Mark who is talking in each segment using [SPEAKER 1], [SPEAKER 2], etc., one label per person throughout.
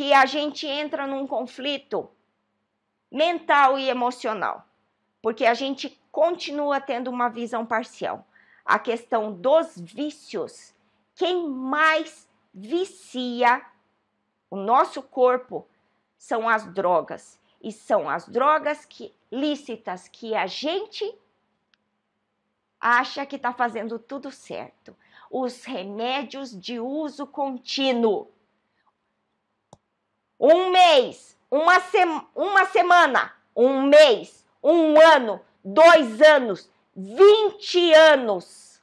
[SPEAKER 1] que a gente entra num conflito mental e emocional, porque a gente continua tendo uma visão parcial. A questão dos vícios, quem mais vicia o nosso corpo são as drogas, e são as drogas que lícitas que a gente acha que está fazendo tudo certo. Os remédios de uso contínuo um mês, uma, se uma semana, um mês, um ano, dois anos, 20 anos.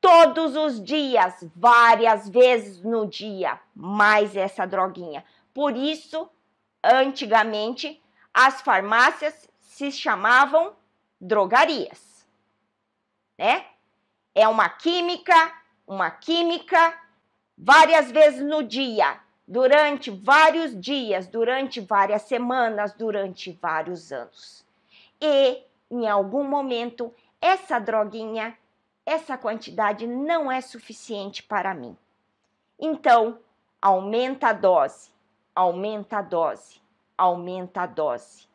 [SPEAKER 1] Todos os dias, várias vezes no dia, mais essa droguinha. Por isso, antigamente, as farmácias se chamavam drogarias, né? É uma química, uma química, várias vezes no dia, durante vários dias, durante várias semanas, durante vários anos. E em algum momento, essa droguinha, essa quantidade não é suficiente para mim. Então, aumenta a dose, aumenta a dose, aumenta a dose.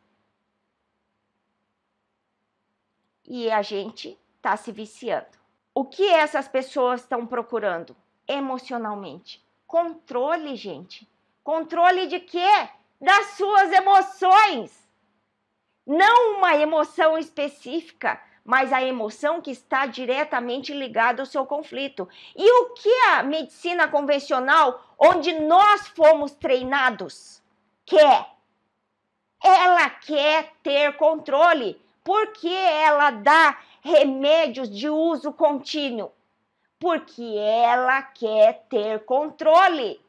[SPEAKER 1] E a gente está se viciando. O que essas pessoas estão procurando emocionalmente? Controle, gente. Controle de quê? Das suas emoções. Não uma emoção específica, mas a emoção que está diretamente ligada ao seu conflito. E o que a medicina convencional, onde nós fomos treinados, quer? Ela quer ter controle, porque ela dá remédios de uso contínuo porque ela quer ter controle.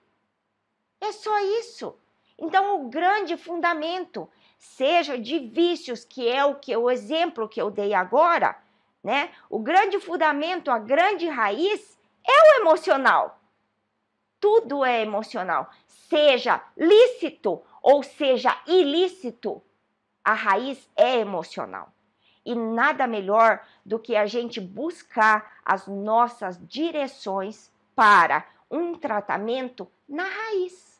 [SPEAKER 1] É só isso. Então, o grande fundamento, seja de vícios, que é o que o exemplo que eu dei agora, né? O grande fundamento, a grande raiz é o emocional. Tudo é emocional, seja lícito ou seja ilícito, a raiz é emocional. E nada melhor do que a gente buscar as nossas direções para um tratamento na raiz.